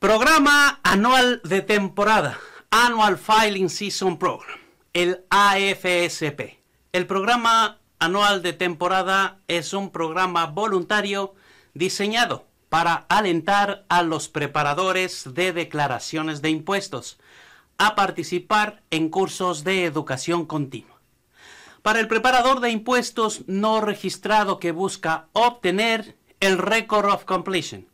Programa anual de temporada, Annual Filing Season Program, el AFSP. El programa anual de temporada es un programa voluntario diseñado para alentar a los preparadores de declaraciones de impuestos a participar en cursos de educación continua. Para el preparador de impuestos no registrado que busca obtener el Record of Completion,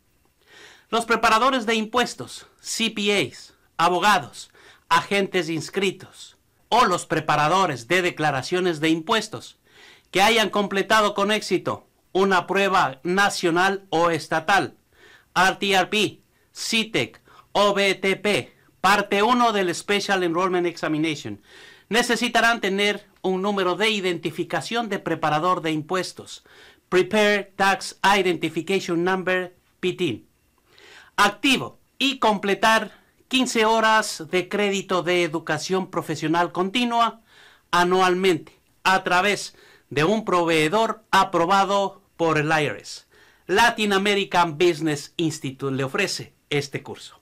los preparadores de impuestos, CPAs, abogados, agentes inscritos o los preparadores de declaraciones de impuestos que hayan completado con éxito una prueba nacional o estatal, RTRP, CITEC o BTP, parte 1 del Special Enrollment Examination, necesitarán tener un número de identificación de preparador de impuestos, Prepare Tax Identification Number, PTIN activo y completar 15 horas de crédito de educación profesional continua anualmente a través de un proveedor aprobado por el IRS. Latin American Business Institute le ofrece este curso.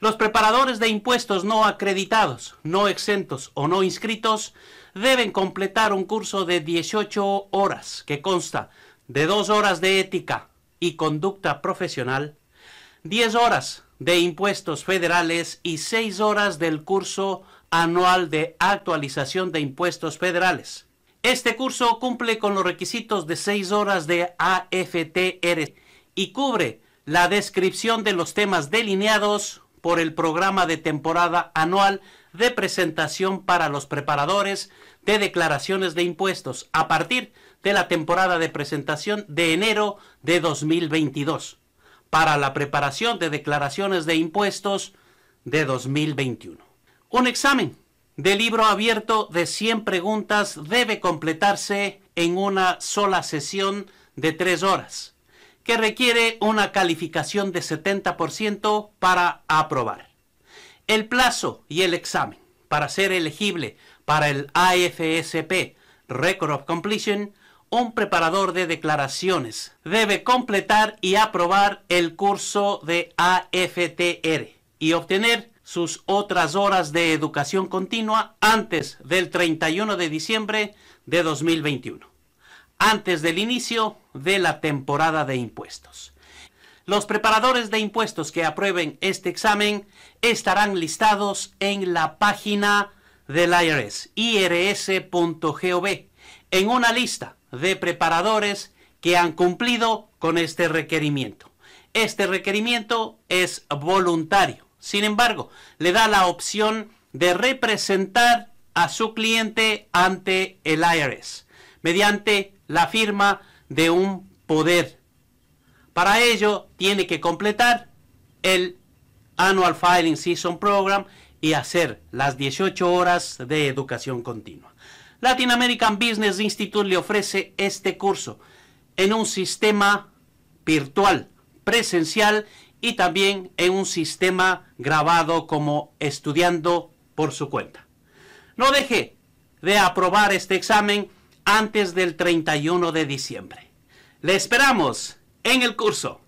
Los preparadores de impuestos no acreditados, no exentos o no inscritos deben completar un curso de 18 horas que consta de dos horas de ética y conducta profesional, 10 horas de impuestos federales y 6 horas del curso anual de actualización de impuestos federales. Este curso cumple con los requisitos de 6 horas de AFTR y cubre la descripción de los temas delineados por el programa de temporada anual de presentación para los preparadores de declaraciones de impuestos a partir de la temporada de presentación de enero de 2022 para la preparación de declaraciones de impuestos de 2021. Un examen de libro abierto de 100 preguntas debe completarse en una sola sesión de 3 horas, que requiere una calificación de 70% para aprobar. El plazo y el examen para ser elegible para el AFSP Record of Completion un preparador de declaraciones debe completar y aprobar el curso de AFTR y obtener sus otras horas de educación continua antes del 31 de diciembre de 2021, antes del inicio de la temporada de impuestos. Los preparadores de impuestos que aprueben este examen estarán listados en la página del IRS, irs.gov en una lista de preparadores que han cumplido con este requerimiento. Este requerimiento es voluntario. Sin embargo, le da la opción de representar a su cliente ante el IRS mediante la firma de un poder. Para ello, tiene que completar el Annual Filing Season Program y hacer las 18 horas de educación continua. Latin American Business Institute le ofrece este curso en un sistema virtual, presencial y también en un sistema grabado como estudiando por su cuenta. No deje de aprobar este examen antes del 31 de diciembre. Le esperamos en el curso.